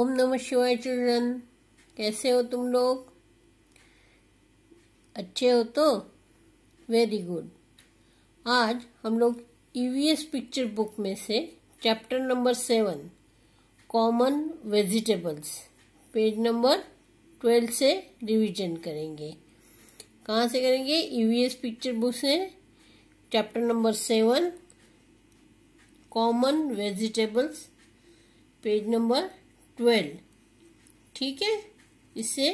ओम नमः शिवाय चिल्ड्रन कैसे हो तुम लोग अच्छे हो तो वेरी गुड आज हम लोग ईवीएस पिक्चर बुक में से chapter number seven common vegetables page number twelve से रिवीजन करेंगे कहाँ से करेंगे ईवीएस पिक्चर बुक से chapter number seven common vegetables page number twelve ठीक है इससे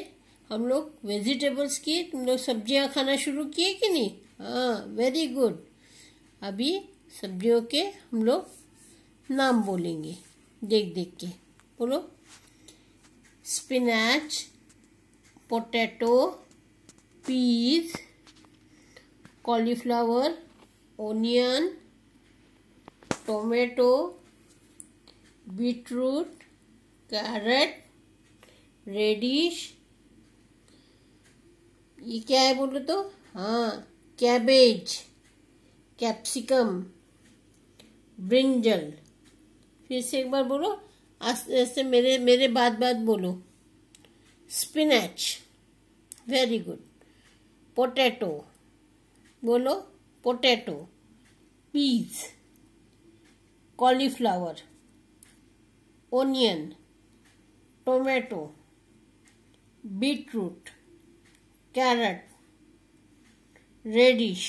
हम लोग वेजिटेबल्स की तुम लोग सब्जियाँ खाना शुरू किए कि नहीं हाँ वेरी गुड अभी सब्जियों के हम लोग नाम बोलेंगे देख देख के बोलो spinach potato peas cauliflower onion tomato beetroot carrot radish ये क्या है बोलो तो हाँ कैबेज कैप्सिकम ब्रिंजल फिर से एक बार बोलो आस्ते आस्ते मेरे मेरे बाद बाद बोलो स्पिनच वेरी गुड पोटैटो बोलो potato peas cauliflower onion tomato beetroot carrot radish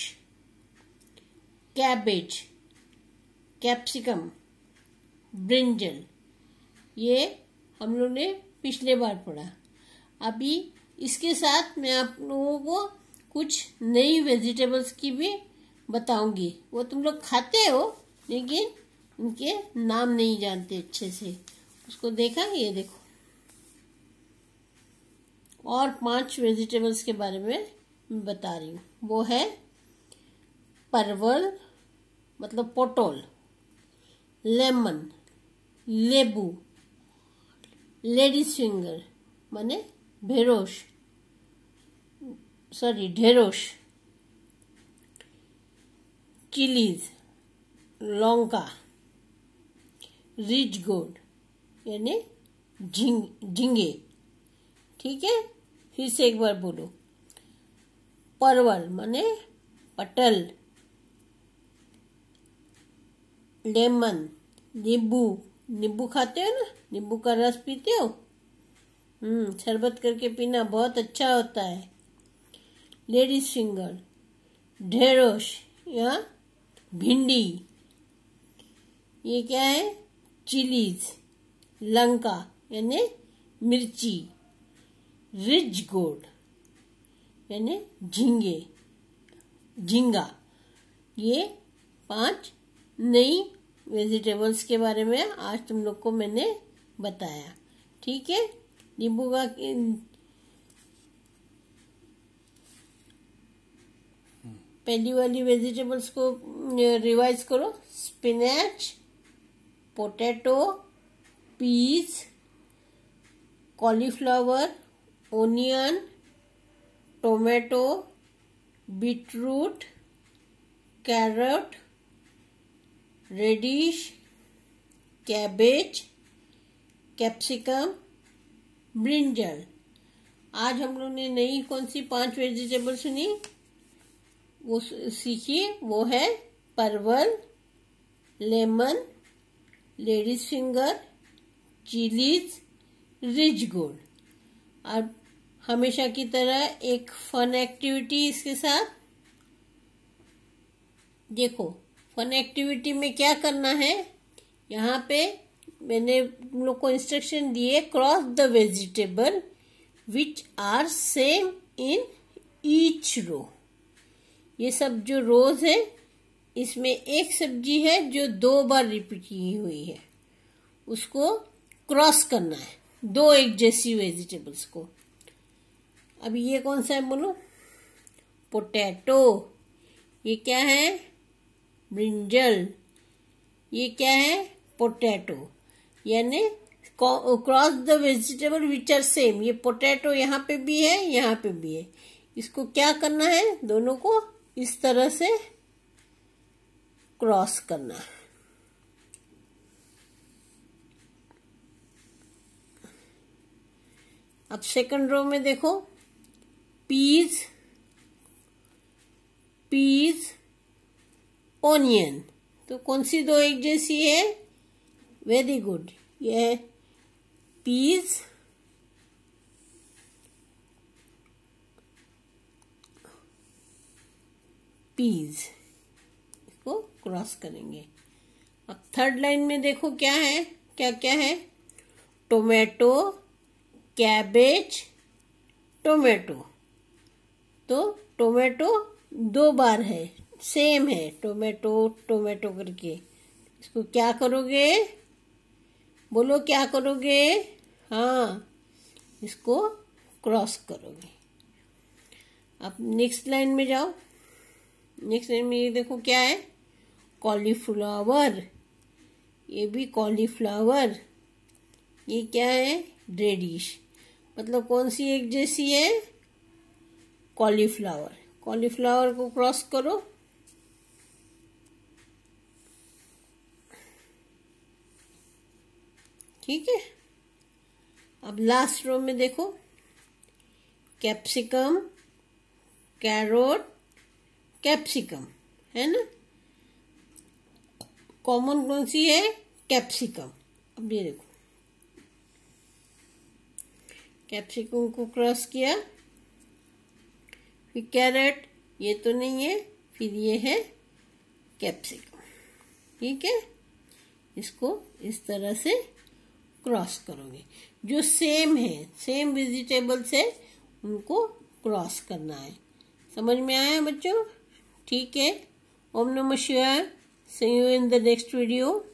cabbage capsicum brinjal ये हम लोग ने पिछले बार पढ़ा अभी इसके साथ मैं आप लोगों को कुछ नई वेजिटेबल्स की भी बताऊंगी वो तुम लोग खाते हो लेकिन उनके नाम नहीं जानते अच्छे से उसको देखा ये देखो और पांच वेजिटेबल्स के बारे में बता रही हूँ वो है परवल मतलब पोटोल लेमन लेबू लेडीज फिंगर माने ढेरोश सॉरी ढेरोश चिलीज लौंका रिच गोड यानी झिंगे जिंग, झींगे ठीक है फिर से एक बार बोलो परवल मने पटल लेमन नींबू नींबू खाते हो ना नींबू का रस पीते हो हम्म शरबत करके पीना बहुत अच्छा होता है लेडीज फिंगर ढेरोश या भिंडी ये क्या है चिलीज लंका यानी मिर्ची रिज गोड यानी झींगे झिंगा ये पांच नई वेजिटेबल्स के बारे में आज तुम लोग को मैंने बताया ठीक है नींबू का पहली वाली वेजिटेबल्स को रिवाइज करो spinach potato peas cauliflower onion tomato beetroot carrot radish cabbage capsicum brinjal आज हम लोग ने नई कौन सी पांच वेजिटेबल सुनी वो सीखी वो है परवल lemon ladies finger chillies ridge gourd और हमेशा की तरह एक फन एक्टिविटी इसके साथ देखो फन एक्टिविटी में क्या करना है यहाँ पे मैंने तुम लोग को इंस्ट्रक्शन दिए cross the vegetable which are same in each row ये सब जो रोज है इसमें एक सब्जी है जो दो बार रिपीट की हुई है उसको क्रॉस करना है दो एक जैसी वेजिटेबल्स को अब ये कौन सा है बोलो पोटैटो ये क्या है ब्रिंजल ये क्या है पोटैटो यानी cross the vegetable which are same ये पोटैटो यहाँ पे भी है यहाँ पे भी है इसको क्या करना है दोनों को इस तरह से क्रॉस करना है अब सेकंड रो में देखो पीज पीज ऑनियन तो कौन सी दो एक जैसी है वेरी गुड ये है पीज पीज इसको क्रॉस करेंगे अब थर्ड लाइन में देखो क्या है क्या क्या है टोमेटो कैबेज टोमेटो तो टोमेटो दो बार है सेम है टोमेटो टोमेटो करके इसको क्या करोगे बोलो क्या करोगे हाँ इसको क्रॉस करोगे अब नेक्स्ट लाइन में जाओ नेक्स्ट लाइन में ये देखो क्या है कॉलीफ्लावर ये भी कॉलीफ्लावर ये क्या है रेडिश मतलब कौन सी एक जैसी है कॉलीफ्लावर कॉलीफ्लावर को क्रॉस करो ठीक है अब लास्ट रो में देखो कैप्सिकम कैरोट कैप्सिकम है ना कॉमन कौन सी है कैप्सिकम अब ये देखो कैप्सिकम को क्रॉस किया फिर कैरेट ये तो नहीं है फिर ये है कैप्सिकम ठीक है इसको इस तरह से क्रॉस करोगे जो सेम है सेम वेजिटेबल से उनको क्रॉस करना है समझ में आया बच्चों ठीक है ओम नमः शिवाय see you in the next video